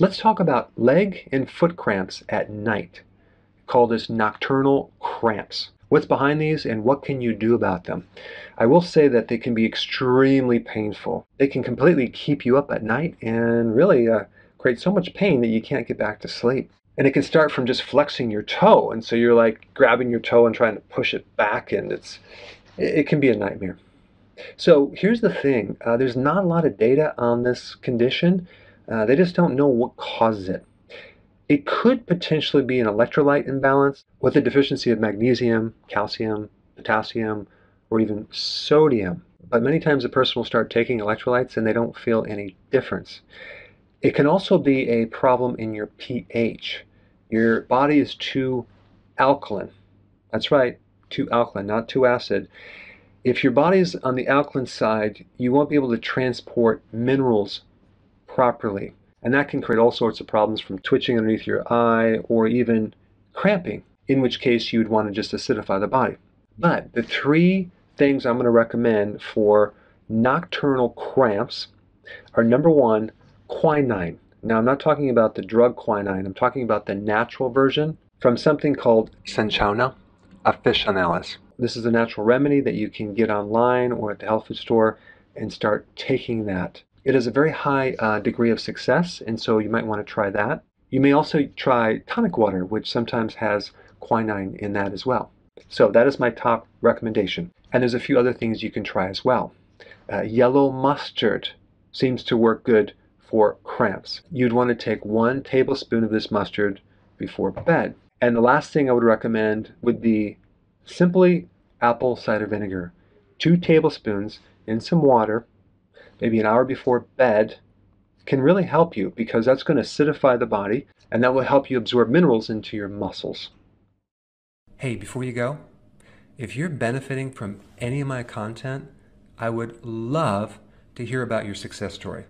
Let's talk about leg and foot cramps at night. Call this nocturnal cramps. What's behind these and what can you do about them? I will say that they can be extremely painful. They can completely keep you up at night and really uh, create so much pain that you can't get back to sleep. And it can start from just flexing your toe. And so you're like grabbing your toe and trying to push it back, and it's, it can be a nightmare. So here's the thing uh, there's not a lot of data on this condition. Uh, they just don't know what causes it. It could potentially be an electrolyte imbalance with a deficiency of magnesium, calcium, potassium, or even sodium. But many times a person will start taking electrolytes and they don't feel any difference. It can also be a problem in your pH. Your body is too alkaline. That's right, too alkaline, not too acid. If your body is on the alkaline side, you won't be able to transport minerals properly. And that can create all sorts of problems from twitching underneath your eye or even cramping, in which case you'd want to just acidify the body. But the three things I'm going to recommend for nocturnal cramps are number one, quinine. Now, I'm not talking about the drug quinine, I'm talking about the natural version from something called Cinchona officinalis. This is a natural remedy that you can get online or at the health food store and start taking that it is a very high uh, degree of success, and so you might want to try that. You may also try tonic water, which sometimes has quinine in that as well. So that is my top recommendation. And there's a few other things you can try as well. Uh, yellow mustard seems to work good for cramps. You'd want to take one tablespoon of this mustard before bed. And the last thing I would recommend would be simply apple cider vinegar. Two tablespoons in some water maybe an hour before bed, can really help you because that's going to acidify the body and that will help you absorb minerals into your muscles. Hey, before you go, if you're benefiting from any of my content, I would love to hear about your success story.